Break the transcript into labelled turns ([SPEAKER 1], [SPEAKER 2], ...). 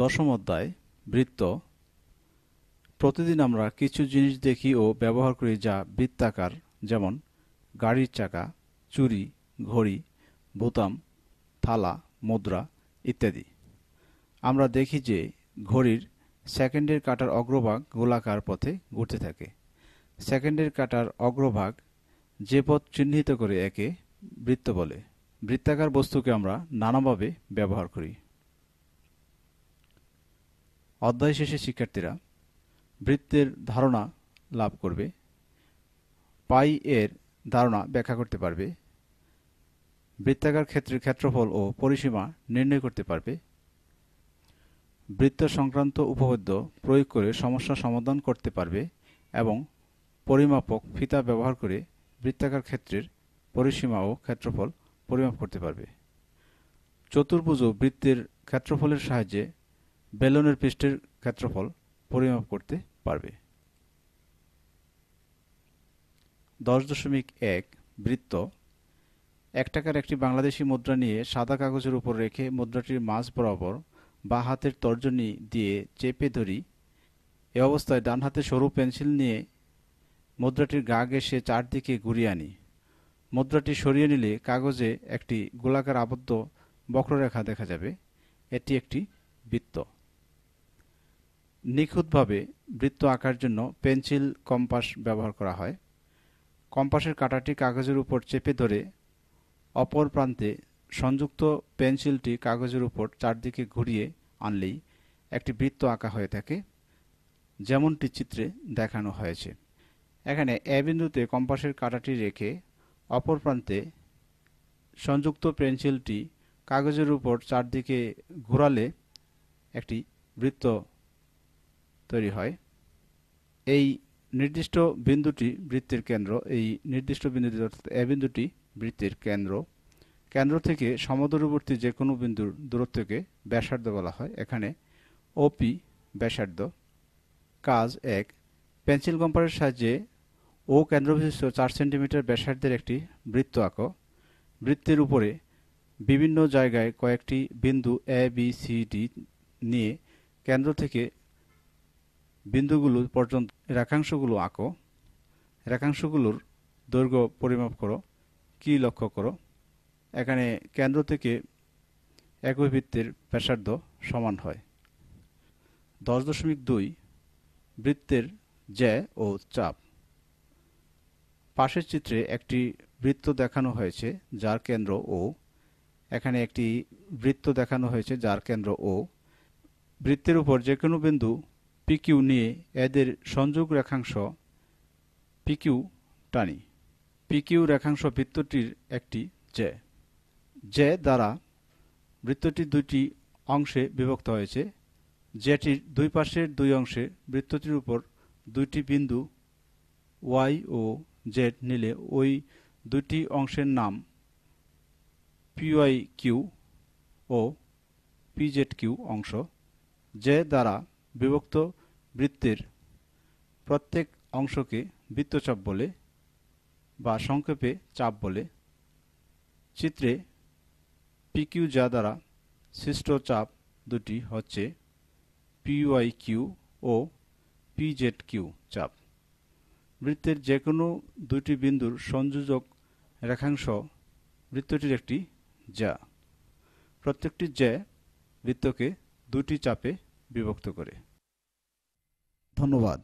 [SPEAKER 1] দশম অধ্যায় বৃত্ত প্রতিদিন আমরা কিছু জিনিস দেখি ও ব্যবহার করি যা বৃত্তাকার যেমন গাড়ির চাকা চুরি ঘড়ি বোতাম থালা মুদ্রা ইত্যাদি আমরা দেখি যে ঘড়ির সেকেন্ডের কাটার অগ্রভাগ গোলাকার পথে ঘুরতে থাকে সেকেন্ডের কাটার অগ্রভাগ যে পথ চিহ্নিত করে একে বৃত্ত বলে বৃত্তাকার বস্তুকে আমরা নানাভাবে ব্যবহার করি অধ্যায় শেষে শিক্ষার্থীরা বৃত্তের ধারণা লাভ করবে পাই এর ধারণা ব্যাখ্যা করতে পারবে বৃত্তাকার ক্ষেত্রের ক্ষেত্রফল ও পরিসীমা নির্ণয় করতে পারবে বৃত্ত সংক্রান্ত উপপাদ্য প্রয়োগ করে সমস্যা সমাধান করতে পারবে এবং পরিমাপক ফিতা ব্যবহার করে বৃত্তাকার ক্ষেত্রের পরিসীমা ও ক্ষেত্রফল পরিমাপ করতে পারবে চতুর্ভুজ বৃত্তের ক্ষেত্রফলের সাহায্যে বেলুনের পৃষ্ঠের ক্ষেত্রফল পরিমাপ করতে পারবে দশ দশমিক এক বৃত্ত এক টাকার একটি বাংলাদেশি মুদ্রা নিয়ে সাদা কাগজের উপর রেখে মুদ্রাটির মাঝ বরাবর বা হাতের তর্জনী দিয়ে চেপে ধরি এ অবস্থায় ডান হাতে সরু পেন্সিল নিয়ে মুদ্রাটির গা ঘেঁষে চারদিকে ঘুরিয়ে আনি মুদ্রাটি সরিয়ে নিলে কাগজে একটি গোলাকার আবদ্ধ বক্ররেখা দেখা যাবে এটি একটি বৃত্ত নিখুঁতভাবে বৃত্ত আঁকার জন্য পেন্সিল কম্পাস ব্যবহার করা হয় কম্পাসের কাঁটাটি কাগজের উপর চেপে ধরে অপর প্রান্তে সংযুক্ত পেন্সিলটি কাগজের উপর চারদিকে ঘুরিয়ে আনলেই একটি বৃত্ত আঁকা হয়ে থাকে যেমনটি চিত্রে দেখানো হয়েছে এখানে এ বিন্দুতে কম্পাসের কাঁটাটি রেখে অপর প্রান্তে সংযুক্ত পেন্সিলটি কাগজের উপর চারদিকে ঘোরালে একটি বৃত্ত তৈরি হয় এই নির্দিষ্ট বিন্দুটি বৃত্তের কেন্দ্র এই নির্দিষ্ট বিন্দুটি অর্থাৎ এ বিন্দুটি বৃত্তের কেন্দ্র কেন্দ্র থেকে সমদূরবর্তী যে কোনো বিন্দুর দূরত্বকে ব্যাসার্ধ বলা হয় এখানে ওপি ব্যাসার্ধ কাজ এক পেন্সিল কম্পারের সাহায্যে ও কেন্দ্রবিশিষ্ট চার সেন্টিমিটার ব্যাসার্ধের একটি বৃত্ত আঁক বৃত্তের উপরে বিভিন্ন জায়গায় কয়েকটি বিন্দু এ বি সি ডি নিয়ে কেন্দ্র থেকে বিন্দুগুলো পর্যন্ত রেখাংশগুলো আঁকো রেখাংশগুলোর দৈর্ঘ্য পরিমাপ করো কি লক্ষ্য করো এখানে কেন্দ্র থেকে একই বৃত্তের ব্যাসার্ধ সমান হয় দশ দশমিক দুই বৃত্তের জ্যা ও চাপ পাশের চিত্রে একটি বৃত্ত দেখানো হয়েছে যার কেন্দ্র ও এখানে একটি বৃত্ত দেখানো হয়েছে যার কেন্দ্র ও বৃত্তের উপর যে কোনো বিন্দু পিকিউ নিয়ে এদের সংযোগ রেখাংশ পিকিউ টানি পিকিউ রেখাংশ বৃত্তটির একটি জে জে দ্বারা বৃত্তটি দুইটি অংশে বিভক্ত হয়েছে যেটির দুই পাশের দুই অংশে বৃত্তটির উপর দুইটি বিন্দু ওয়াই ও জেড নিলে ওই দুইটি অংশের নাম পিওয়াই কিউ ও পিজেড কিউ অংশ যে দ্বারা বিভক্ত বৃত্তের প্রত্যেক অংশকে বৃত্তচাপ বলে বা সংক্ষেপে চাপ বলে চিত্রে পিকিউ যা দ্বারা সৃষ্ট চাপ দুটি হচ্ছে পিওয়াই কিউ ও পিজেড কিউ চাপ বৃত্তের যে কোনো দুটি বিন্দুর সংযোজক রেখাংশ বৃত্তটির একটি যা প্রত্যেকটি জ্যা বৃত্তকে দুটি চাপে বিভক্ত করে ধন্যবাদ